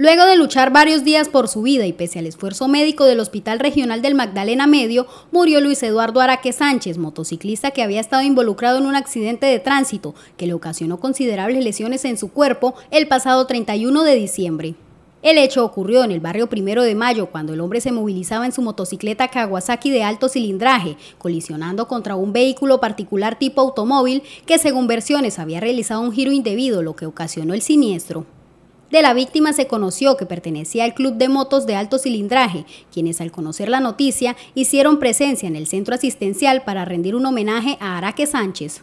Luego de luchar varios días por su vida y pese al esfuerzo médico del Hospital Regional del Magdalena Medio, murió Luis Eduardo Araque Sánchez, motociclista que había estado involucrado en un accidente de tránsito que le ocasionó considerables lesiones en su cuerpo el pasado 31 de diciembre. El hecho ocurrió en el barrio Primero de Mayo cuando el hombre se movilizaba en su motocicleta Kawasaki de alto cilindraje, colisionando contra un vehículo particular tipo automóvil que según versiones había realizado un giro indebido, lo que ocasionó el siniestro. De la víctima se conoció que pertenecía al Club de Motos de Alto Cilindraje, quienes al conocer la noticia hicieron presencia en el centro asistencial para rendir un homenaje a Araque Sánchez.